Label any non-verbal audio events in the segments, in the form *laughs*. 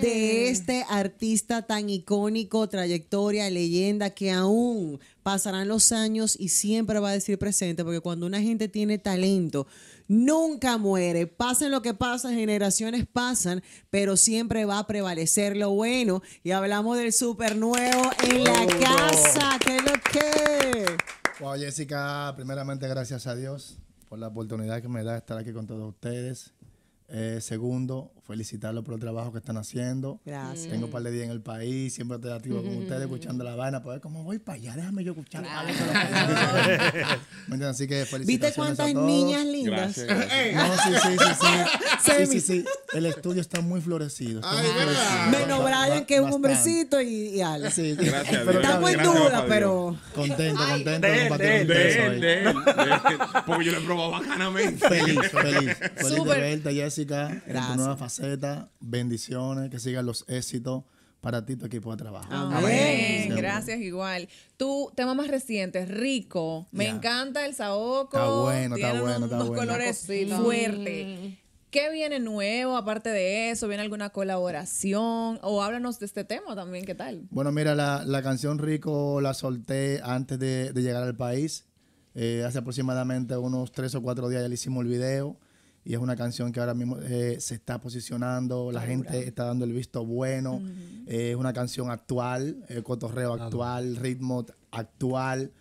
de este artista tan icónico, trayectoria, leyenda, que aún pasarán los años y siempre va a decir presente, porque cuando una gente tiene talento, nunca muere. Pasen lo que pasa, generaciones pasan, pero siempre va a prevalecer lo bueno. Y hablamos del super nuevo en la casa. ¿Qué es lo que? Wow, Jessica, primeramente gracias a Dios por la oportunidad que me da estar aquí con todos ustedes. Eh, segundo, felicitarlos por el trabajo que están haciendo. Gracias. Tengo un par de días en el país, siempre estoy activo con ustedes, escuchando la vaina, pues como voy para allá, déjame yo escuchar. Claro. *laughs* Así que felicitaciones ¿Viste cuántas niñas lindas? No, sí, sí, sí, sí. *laughs* sí, El estudio está muy florecido. Ay, muy Menos Brian, que es un hombrecito, y, y Alex. Sí, gracias. estamos en duda, pero. Contento, contento de compartir Porque yo lo he probado bacanamente. Feliz, feliz. Feliz de verte, Jessica. Gracias. tu nueva bendiciones, que sigan los éxitos para ti, tu equipo de trabajo. Amén. Gracias igual. Tu tema más reciente, rico. Me encanta el saoco. Está bueno, está bueno, está unos colores fuerte. ¿Qué viene nuevo aparte de eso? ¿Viene alguna colaboración? O háblanos de este tema también, ¿qué tal? Bueno, mira, la, canción Rico la solté antes de, llegar al país. Eh, hace aproximadamente unos tres o cuatro días ya le hicimos el video y es una canción que ahora mismo eh, se está posicionando, la gente está dando el visto bueno, eh, es una canción actual, el eh, cotorreo actual, ritmo actual.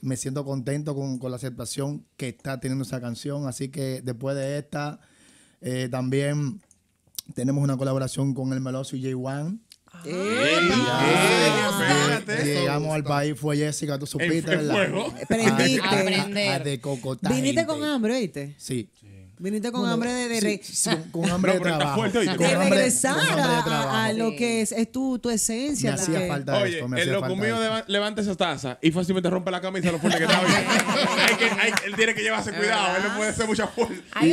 me siento contento con, la aceptación que está teniendo esa canción, así que después de esta también tenemos una colaboración con el Meloso y J1 Llegamos al país, fue Jessica, tú supiste, ¿verdad? A, de cocotar. Viniste con hambre, ¿oíste? Sí. sí. Viniste con hambre de, con, hambre de trabajo. regresar A, lo que es, tu, tu esencia. Me Oye, el loco mío levanta esa taza y fácilmente rompe la camisa lo fuerte que está bien. *laughs* él tiene que llevarse cuidado, él no puede hacer mucha fuerza. Hay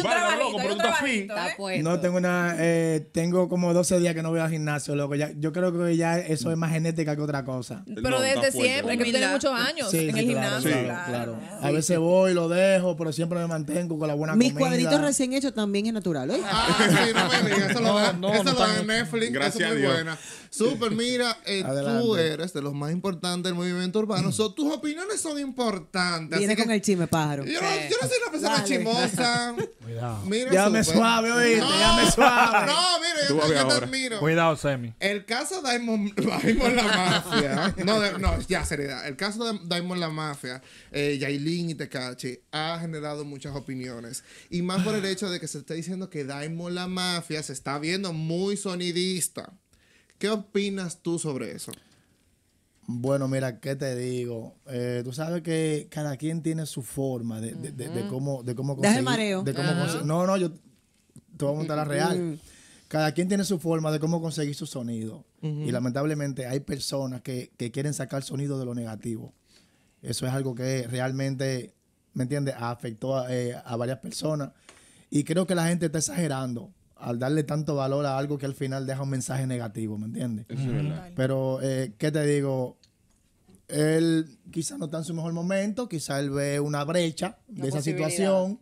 No tengo una, eh, tengo como 12 días que no voy al gimnasio, loco. Ya, yo creo que ya eso es más genética que otra cosa. Pero desde siempre, que tú tienes muchos años en el gimnasio. Claro, A veces voy, lo dejo, pero siempre me mantengo con la buena comida recién hecho también es natural, ah, sí, no Eso lo da, lo Netflix. Gracias muy buena. Super, mira, eh, tú eres de los más importantes del movimiento urbano. tus opiniones son importantes. Viene con el chisme, pájaro. Yo, no yo, no soy una persona chimosa. *laughs* Cuidado. Mira, me pues. suave, oíste. me suave. No, mira, yo, te admiro. Cuidado, Semi. El caso de Diamond, la Mafia. no, no, ya, seriedad. El caso de Daimon la Mafia, eh, Yailin y Tecachi, ha generado muchas opiniones. Y más por el hecho de que se está diciendo que Daimon la mafia se está viendo muy sonidista. ¿Qué opinas tú sobre eso? Bueno, mira, ¿qué te digo? Eh, tú sabes que cada quien tiene su forma de, cómo, de cómo conseguir. no, no, yo te voy a montar la real. Cada quien tiene su forma de cómo conseguir su sonido. Y lamentablemente hay personas que, que, quieren sacar sonido de lo negativo. Eso es algo que realmente ¿me entiendes? Afectó eh, a, varias personas. Y creo que la gente está exagerando al darle tanto valor a algo que al final deja un mensaje negativo, ¿me entiendes? es verdad. Pero, eh, ¿qué te digo? Él quizás no está en su mejor momento, quizás él ve una brecha de esa situación.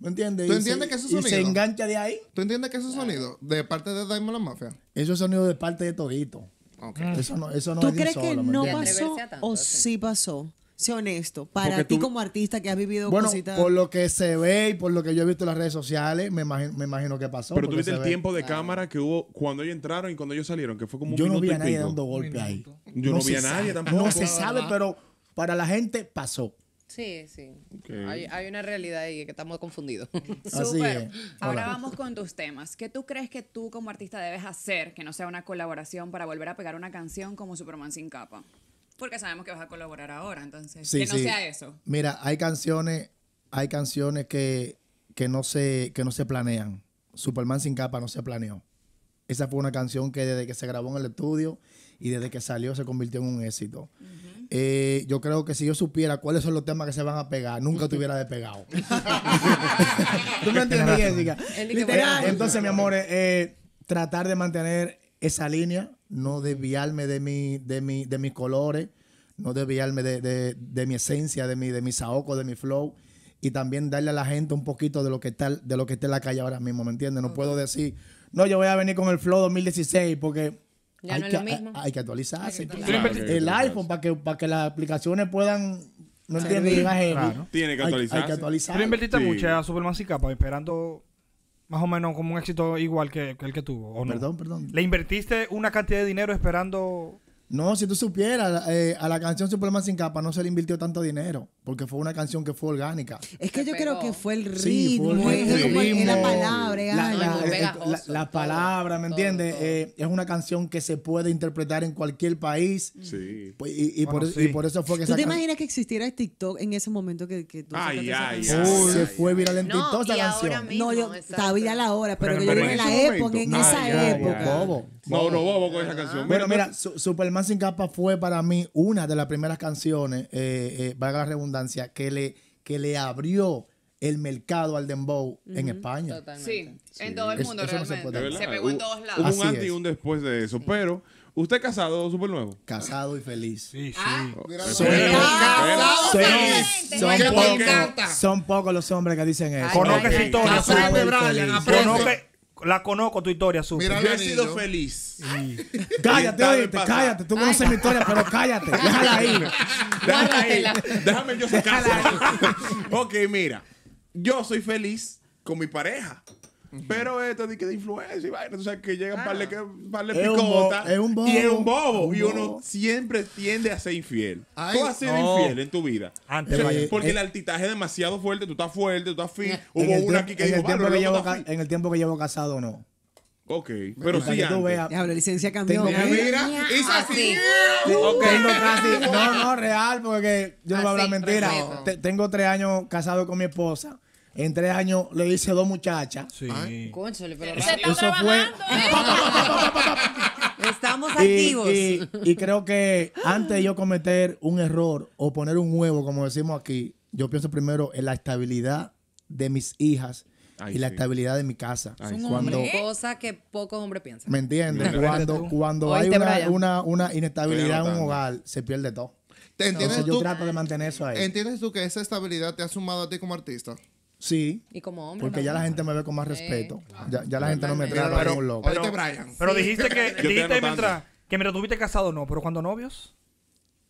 ¿Me entiendes? ¿Tú entiendes y que sonido? Y se engancha de ahí. ¿Tú entiendes que ese sonido de parte de Daimon la Mafia? un sonido de parte de Todito. Okay. Eso no, eso no ¿Tú crees que no pasó o sí pasó? Sé honesto. Para ti como artista que has vivido bueno, Por lo que se ve y por lo que yo he visto en las redes sociales, me imagino, que pasó. Pero tuviste el tiempo de cámara que hubo cuando ellos entraron y cuando ellos salieron, que fue como un Yo no vi dando golpe ahí. Yo no, vi a nadie tampoco. No se sabe, ah. pero para la gente pasó. Sí, sí. Hay, una realidad ahí que estamos confundidos. *laughs* Ahora vamos con tus temas. ¿Qué tú crees que tú como artista debes hacer que no sea una colaboración para volver a pegar una canción como Superman sin capa? Porque sabemos que vas a colaborar ahora, entonces que no sea eso. Mira, hay canciones, hay canciones que, no se, que no se planean. Superman sin capa no se planeó. Esa fue una canción que desde que se grabó en el estudio y desde que salió se convirtió en un éxito. Eh, yo creo que si yo supiera cuáles son los temas que se van a pegar, nunca te hubiera despegado. *laughs* ¿Tú me entiendes, Jessica? Entonces, mi amor, eh, tratar de mantener esa línea no desviarme de, mi, de, mi, de mis colores, no desviarme de, mi esencia, de mi, de mi saoco, de mi flow. Y también darle a la gente un poquito de lo que está, de lo que está en la calle ahora mismo, ¿me entiendes? No puedo decir, no, yo voy a venir con el flow 2016 porque hay, que, hay, que, actualizarse. El iPhone para que, para que las aplicaciones puedan no entiendes, Tiene que actualizarse. Hay, que actualizarse. mucho a Superman para esperando más o menos como un éxito igual que, el que tuvo. perdón, perdón. ¿Le invertiste una cantidad de dinero esperando.? No, si tú supieras, eh, a la canción Superman sin capa no se le invirtió tanto dinero porque fue una canción que fue orgánica. Es que yo creo que fue el ritmo, la palabra, la, eh, palabra, ¿me entiendes? Eh, es una canción que se puede interpretar en cualquier país. Sí. Pues, y, por, y por, eso fue que ¿Tú te imaginas que existiera TikTok en ese momento que, que tú ay, ay, ay, se fue viral en TikTok esa canción? no, yo, sabía la hora pero, pero, pero yo en, la época, en esa época. Bobo. No, no, bobo con esa canción. Bueno, mira, Superman sin capa fue para mí una de las primeras canciones, eh, a la redundancia que le, que le abrió el mercado al dembow en España. Sí, en todo el mundo realmente. se, pegó en uh, todos lados. un antes y un después de eso, pero... ¿Usted casado súper nuevo? Casado y feliz. Sí, sí. Ah, oh, son, pocos, son, pocos los hombres que dicen eso. conoce si historia. La conozco tu historia, su. Mira, yo he sido feliz. *laughs* Cállate, Cállate, cállate. Tú conoces mi historia, pero cállate. Déjala ahí. Déjala ahí. Déjame yo sacarla. *laughs* ok, mira. Yo soy feliz con mi pareja. Pero esto de que de influencia y vaina, o sea, que llegan ah. darle picota. bobo. Y es un bobo. y uno siempre tiende a ser infiel. tú has sido infiel en tu vida. Antes, eh, porque eh, el, altitaje es demasiado fuerte, tú estás fuerte, tú estás fin. Hubo una aquí que dijo, ah, tiempo que llevo En el tiempo que llevo casado, no. Ok, pero sí. Antes. la licencia cambió. Tengo, ¿eh? mira, es así. No, no, real, porque yo no voy a hablar mentira. tengo tres años casado con mi esposa en tres años le hice dos muchachas. Sí. pero eso, Estamos activos. Y, creo que antes de yo cometer un error o poner un huevo, como decimos aquí, yo pienso primero en la estabilidad de mis hijas. y la estabilidad de mi casa. es una cosa que pocos hombres piensan. ¿Me entiendes? cuando hay una, inestabilidad en un hogar, se pierde todo. ¿Te entiendes yo trato de mantener eso ahí. ¿Entiendes tú que esa estabilidad te ha sumado a ti como artista? Sí. Y como hombre. Porque ya la gente me ve con más respeto. Ya, la gente no me trata como un loco. Pero dijiste que, dijiste mientras, que tuviste casado, no, pero cuando novios.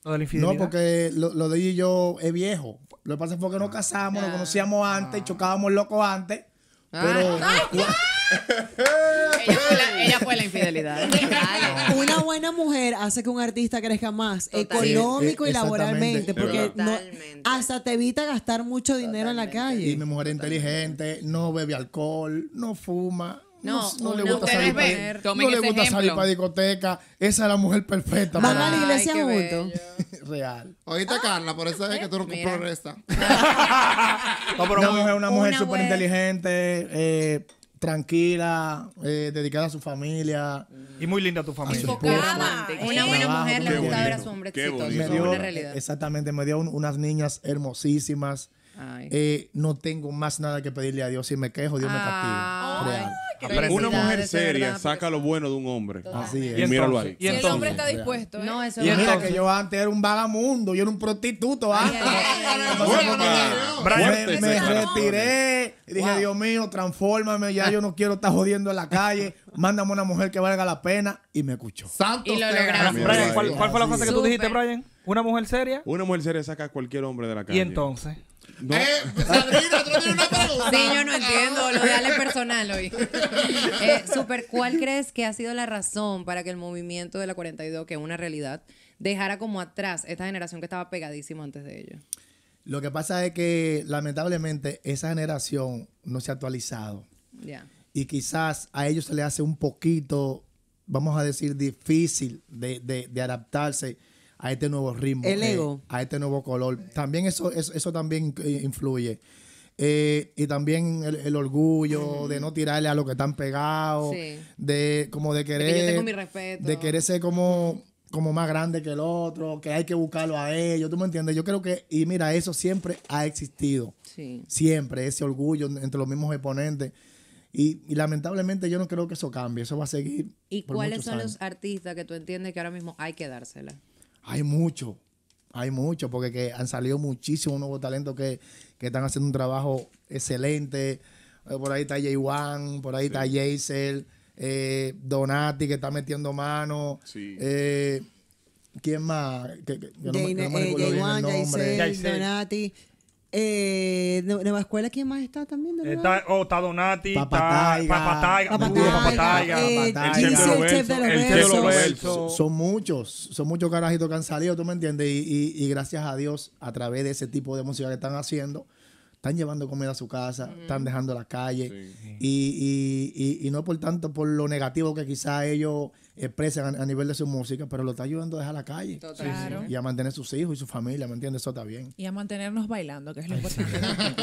Lo de la No, porque lo, lo de y yo es viejo. Lo que pasa fue que nos ah. casamos, nos ah. conocíamos antes, chocábamos locos antes. Ah. Pero. *laughs* ella, fue la, infidelidad. *laughs* Una buena mujer hace que un artista crezca más económico y e- laboralmente, porque hasta te evita gastar mucho dinero en la calle. Y mi mujer inteligente, no bebe alcohol, no fuma. No, no, le gusta salir, para, no le gusta salir para discoteca. Esa es la mujer perfecta. Van a la iglesia juntos. *laughs* Real. Oíste, ah. Carla, por eso es que tú no progresas. no, pero una mujer, una mujer súper inteligente, eh, tranquila, eh, dedicada a su familia. Y muy linda tu familia. enfocada Una buena mujer le gusta ver a su hombre exitoso. Me dio, una realidad. Exactamente, me dio unas niñas hermosísimas. Eh, no tengo más nada que pedirle a Dios. Si me quejo, Dios me ah, castiga. Una mujer seria saca lo bueno de un hombre. Así es. Y, entonces, míralo ahí. ¿Y el hombre está dispuesto. y mira que yo antes era un vagamundo, yo era un prostituto me, retiré y dije, Dios mío, transfórmame, ya yo no quiero estar jodiendo en la calle. Mándame una mujer que valga la pena. Y me escuchó. ¿cuál, ¿cuál, fue la frase que tú dijiste, Brian? ¿Una mujer seria? Una mujer seria saca a cualquier hombre de la calle. ¿Y entonces? Eh, pues, sí, yo no entiendo, lo personal hoy. *laughs* Eh, super, ¿cuál crees que ha sido la razón para que el movimiento de la 42, que es una realidad, dejara como atrás esta generación que estaba pegadísima antes de ellos? Lo que pasa es que lamentablemente esa generación no se ha actualizado. Y quizás a ellos se les hace un poquito, vamos a decir, difícil de adaptarse a este nuevo ritmo, eh, a este nuevo color. También eso, eso, también eh, influye. Eh, y también el, orgullo de no tirarle a lo que están pegados, de como de querer, de, querer ser como como más grande que el otro, que hay que buscarlo a ellos, ¿tú me entiendes? Yo creo que, y mira, eso siempre ha existido. Siempre, ese orgullo entre los mismos exponentes. Y, lamentablemente yo no creo que eso cambie, eso va a seguir. ¿Y cuáles son los artistas que tú entiendes que ahora mismo hay que dársela? Hay mucho, hay mucho, porque han salido muchísimos nuevos talentos que, que están haciendo un trabajo excelente. Eh, por ahí está Jay por ahí está Jaisel, eh, Donati que está metiendo mano. Eh, ¿Quién más? Jay Wan, Donati. Eh, Nueva Escuela, ¿quién más está también? Oh, está, Donati, el Son muchos, son muchos carajitos que han salido, ¿tú me entiendes? Y, y gracias a Dios, a través de ese tipo de música que están haciendo, están llevando comida a su casa, están mm. dejando la calle. Y, no por tanto por lo negativo que quizá ellos expresan a, nivel de su música, pero lo está ayudando a dejar la calle. Y a mantener sus hijos y su familia, ¿me entiendes? Eso está bien. Y a mantenernos bailando, que es lo importante.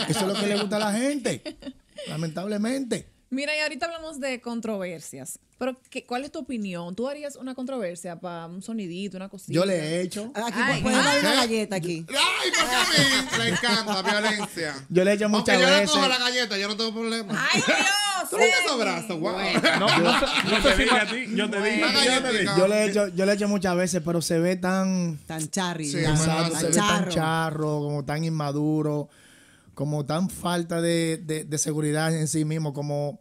Eso es lo que le gusta a la gente, *laughs* lamentablemente. Mira, y ahorita hablamos de controversias. Pero, ¿cuál es tu opinión? ¿Tú harías una controversia para un sonidito, una cosita? Yo le he hecho. Ah, aquí ay, pues, una galleta aquí. Ay, qué a mí le encanta violencia. Yo le he hecho muchas veces. yo le cojo la galleta, yo no tengo problema. ¡Ay, *laughs* Dios! ¿Tú sí. no abrazo, No, yo, te dije a ti. Yo te dije. Yo le he hecho, yo le he hecho muchas veces, pero se ve tan... Tan charri. Sí, tan, tan charro, como tan inmaduro como tan falta de, de, seguridad en sí mismo, como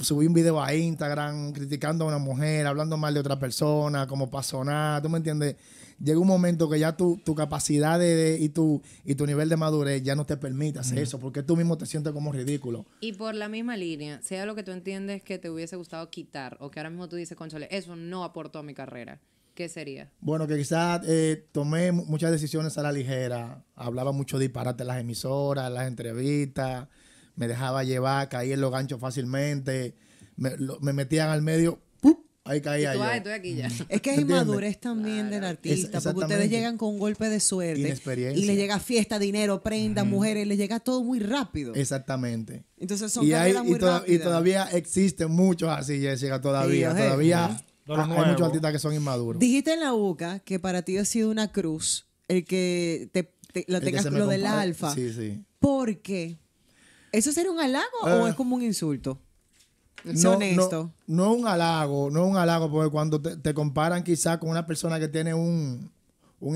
subí un video a Instagram criticando a una mujer, hablando mal de otra persona, como pasó nada, ¿tú me entiendes? Llega un momento que ya tu, capacidad y, tu, y tu nivel de madurez ya no te permite hacer eso, porque tú mismo te sientes como ridículo. Y por la misma línea, sea lo que tú entiendes que te hubiese gustado quitar o que ahora mismo tú dices, conchale, eso no aportó a mi carrera. ¿Qué sería? Bueno, que quizás eh, tomé muchas decisiones a la ligera. Hablaba mucho disparate en las emisoras, en las entrevistas. Me dejaba llevar, caí en los ganchos fácilmente. Me, metían al medio Ahí caía Es que hay madurez también del artista, porque ustedes llegan con un golpe de suerte. Y les llega fiesta, dinero, prenda, mujeres, les llega todo muy rápido. Exactamente. Entonces son y, y, todavía existen muchos así, Jessica, todavía. todavía. Ah, hay muchos artistas que son inmaduros. Dijiste en la boca que para ti ha sido una cruz el que te, lo tengas lo del alfa. Sí, sí. ¿Por qué? ¿Eso será un halago o eh, es como un insulto? No, es No, un halago, no es un halago, porque cuando te, comparan quizás con una persona que tiene un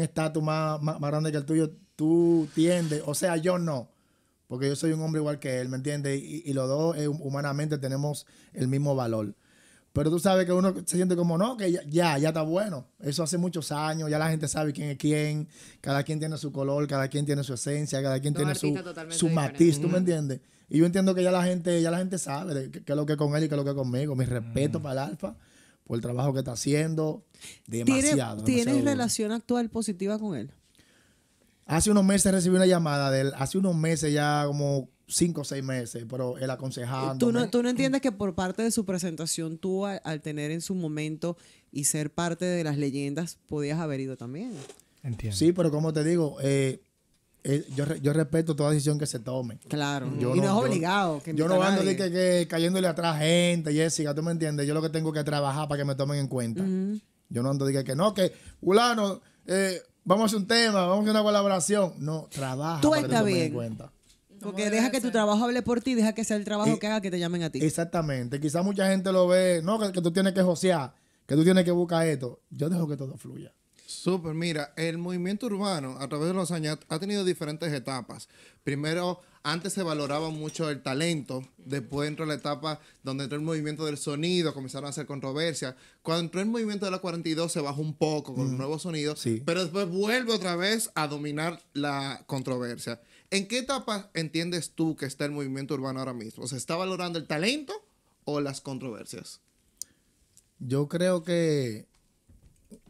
estatus más, grande que el tuyo, tú tiendes, o sea, yo no, porque yo soy un hombre igual que él, ¿me entiendes? Y, los dos eh, humanamente tenemos el mismo valor. Pero tú sabes que uno se siente como, no, que ya, ya, está bueno. Eso hace muchos años, ya la gente sabe quién es quién, cada quien tiene su color, cada quien tiene su esencia, cada quien tiene su, matiz, ¿tú me entiendes? Y yo entiendo que ya la gente, ya la gente sabe qué es lo que con él y qué es lo que conmigo. Mi respeto para el alfa por el trabajo que está haciendo. Demasiado. ¿Tienes relación actual positiva con él? Hace unos meses recibí una llamada de él, hace unos meses ya como cinco o seis meses, pero él aconsejando. ¿Tú no, entiendes que por parte de su presentación, tú al, tener en su momento y ser parte de las leyendas, podías haber ido también? Entiendo. Sí, pero como te digo, eh, eh, yo, yo, respeto toda decisión que se tome. Claro, yo y no, es obligado. Yo, que yo no ando de que, cayéndole atrás gente, Jessica, tú me entiendes, yo lo que tengo que trabajar para que me tomen en cuenta. Yo no ando de que, no, que fulano, eh, vamos a hacer un tema, vamos a hacer una colaboración. No, trabaja. Tú para que me tomen bien. En cuenta. Porque deja que tu trabajo hable por ti, deja que sea el trabajo que haga que te llamen a ti. Exactamente. Quizás mucha gente lo ve, no, que, que, tú tienes que josear, que tú tienes que buscar esto. Yo dejo que todo fluya. Súper, mira, el movimiento urbano a través de los años ha tenido diferentes etapas. Primero antes se valoraba mucho el talento, después entró la etapa donde entró el movimiento del sonido, comenzaron a hacer controversia. Cuando entró el movimiento de la 42 se bajó un poco con los mm. nuevos sonidos, sí. pero después vuelve otra vez a dominar la controversia. ¿En qué etapa entiendes tú que está el movimiento urbano ahora mismo? ¿Se está valorando el talento o las controversias? Yo creo que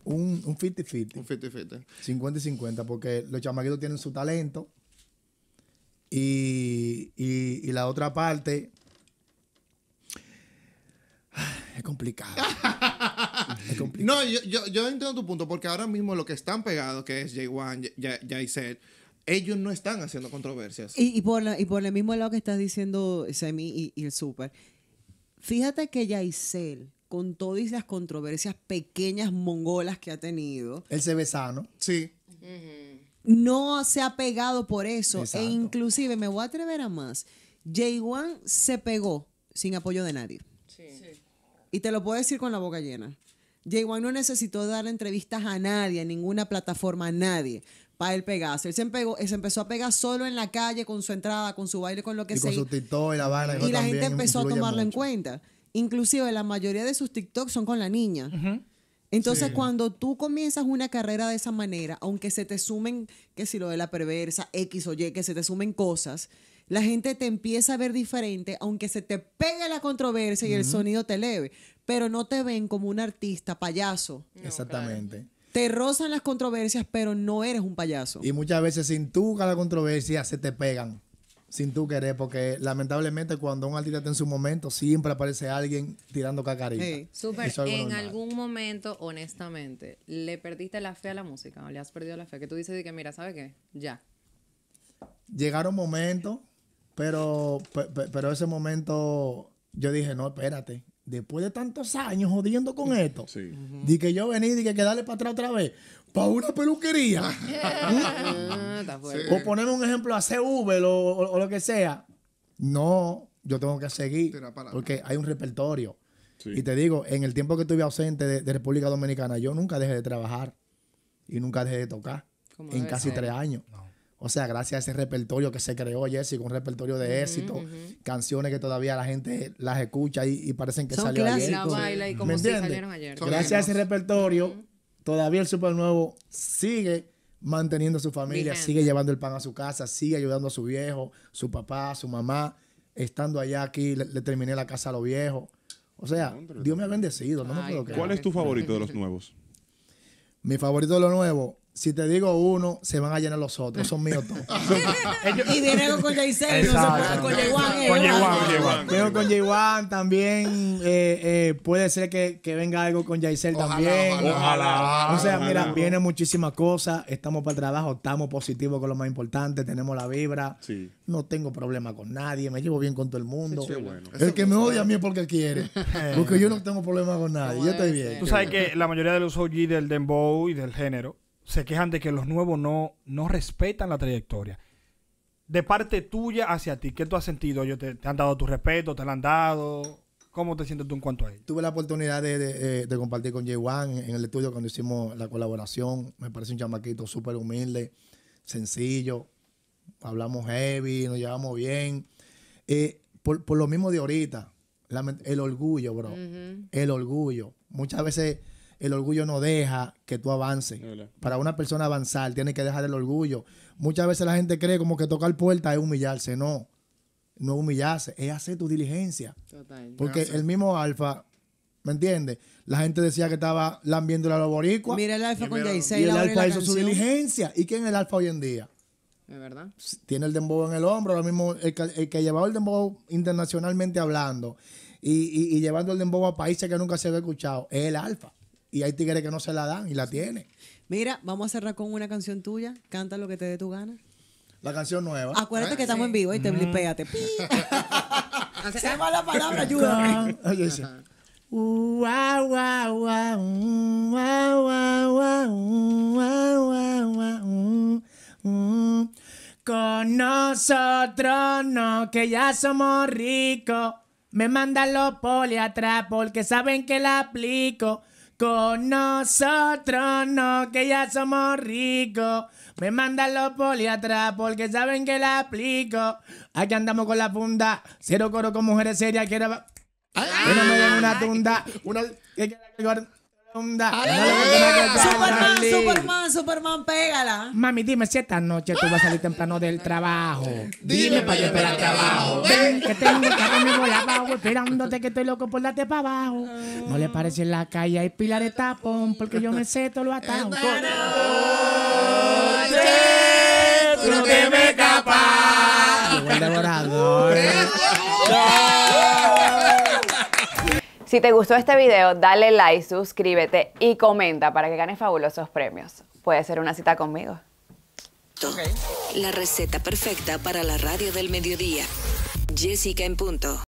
un 50-50. Un 50-50. 50 50, porque los chamaquitos tienen su talento, y, la otra parte *sighs* *laughs* es complicado. No, yo, yo, entiendo tu punto, porque ahora mismo lo que están pegados, que es Jay 1 Jay ellos no están haciendo controversias. Y, por y por el mismo lado que estás diciendo Semi y, el Super, fíjate que Yaisel, con todas esas controversias pequeñas mongolas que ha tenido. Él se ve sano. Sí no se ha pegado por eso. E inclusive, me voy a atrever a más, j wan se pegó sin apoyo de nadie. Sí. Y te lo puedo decir con la boca llena. j Wan no necesitó dar entrevistas a nadie, a ninguna plataforma, a nadie, para él pegarse. Él se, empezó a pegar solo en la calle, con su entrada, con su baile, con lo que y Con su TikTok y la Y la gente empezó a tomarlo en cuenta. Inclusive la mayoría de sus TikToks son con la niña. Ajá. Entonces, cuando tú comienzas una carrera de esa manera, aunque se te sumen, que si lo de la perversa, X o Y, que se te sumen cosas, la gente te empieza a ver diferente, aunque se te pegue la controversia y el sonido te eleve, pero no te ven como un artista payaso. Exactamente. Te rozan las controversias, pero no eres un payaso. Y muchas veces sin tú la controversia se te pegan sin tú querer, porque lamentablemente cuando un artista está en su momento, siempre aparece alguien tirando cacarita. Sí. Super, en algún momento, honestamente, le perdiste la fe a la música, o le has perdido la fe, que tú dices de que, mira, ¿sabes qué? Ya. Llegaron momentos, pero, pero ese momento yo dije, no, espérate, después de tantos años jodiendo con esto, di que yo vení, di que quedarle para atrás otra vez, para una peluquería. *laughs* *laughs* Ah, o ponerme un ejemplo a CV o, lo que sea. No, yo tengo que seguir porque hay un repertorio. Y te digo, en el tiempo que estuve ausente de, República Dominicana, yo nunca dejé de trabajar y nunca dejé de tocar en casi tres años. O sea, gracias a ese repertorio que se creó, Jessica, un repertorio de éxito, canciones que todavía la gente las escucha y, parecen que salió La baila y como si salieron ayer. gracias a ese repertorio, todavía el Super Nuevo sigue manteniendo a su familia, sigue llevando el pan a su casa, sigue ayudando a su viejo, su papá, su mamá. Estando allá aquí, le, terminé la casa a los viejos. O sea, Dios me ha bendecido, no me ¿Cuál es tu favorito de los nuevos? Mi favorito de los nuevos, si te digo uno, se van a llenar los otros. Son míos todos. *laughs* y viene algo con con con eh, con Vengo con j también. Eh, eh, puede ser que, que, venga algo con Jaisel también. Ojalá, O sea, mira, vienen muchísimas cosas. Estamos para el trabajo, estamos positivos con lo más importante. Tenemos la vibra. No tengo problema con nadie. Me llevo bien con todo el mundo. El que me odia a mí es porque quiere. *laughs* Eh. porque yo no tengo problema con nadie. Yo estoy bien. Tú sabes que la mayoría de los OG del Dembow y del género se quejan de que los nuevos no, no respetan la trayectoria. De parte tuya hacia ti, ¿qué tú has sentido? ¿Yo te, han dado tu respeto? ¿Te lo han dado? ¿Cómo te sientes tú en cuanto a ello? Tuve la oportunidad de, eh, compartir con j en el estudio cuando hicimos la colaboración. Me parece un chamaquito súper humilde, sencillo. Hablamos heavy, nos llevamos bien. Eh, por, lo mismo de ahorita, el orgullo, bro. El orgullo. Muchas veces el orgullo no deja que tú avances. Para una persona avanzar, tiene que dejar el orgullo. Muchas veces la gente cree como que tocar puerta es humillarse. No, no humillarse, es hacer tu diligencia. Porque el mismo Alfa, ¿me entiendes? La gente decía que estaba lambiendo la loboricua. Mira el Alfa con y Y el Alfa hizo su diligencia. ¿Y quién es el Alfa hoy en día? ¿Es verdad? Tiene el dembow en el hombro. mismo, el que, ha llevado el dembow internacionalmente hablando y, y llevando el dembow a países que nunca se había escuchado es el Alfa. Y hay tigres que no se la dan y la tienen. Mira, vamos a cerrar con una canción tuya. Canta lo que te dé tu gana. La canción nueva. Acuérdate ah, que estamos en vivo y te mm. blipéate. *laughs* se la palabra, ayúdame. *laughs* Oye, Con nosotros no, que ya somos ricos. Me mandan los poli porque saben que la aplico con nosotros no, que ya somos ricos. Me mandan los poli porque saben que la aplico. Aquí andamos con la funda, cero coro con mujeres serias que era... no me una tunda, Superman, Superman, Superman, pégala. Mami, dime si esta noche tú vas a salir temprano del trabajo. Dime para yo esperar trabajo. Ven, que tengo que mi de abajo, esperándote que estoy loco por darte para abajo. No le parece en la calle hay pila de tapón, porque yo me sé todo lo atajo. Tú me escapas. moradores. Si te gustó este video, dale like, suscríbete y comenta para que ganes fabulosos premios. Puede ser una cita conmigo. La receta perfecta para la radio del mediodía. Jessica en punto.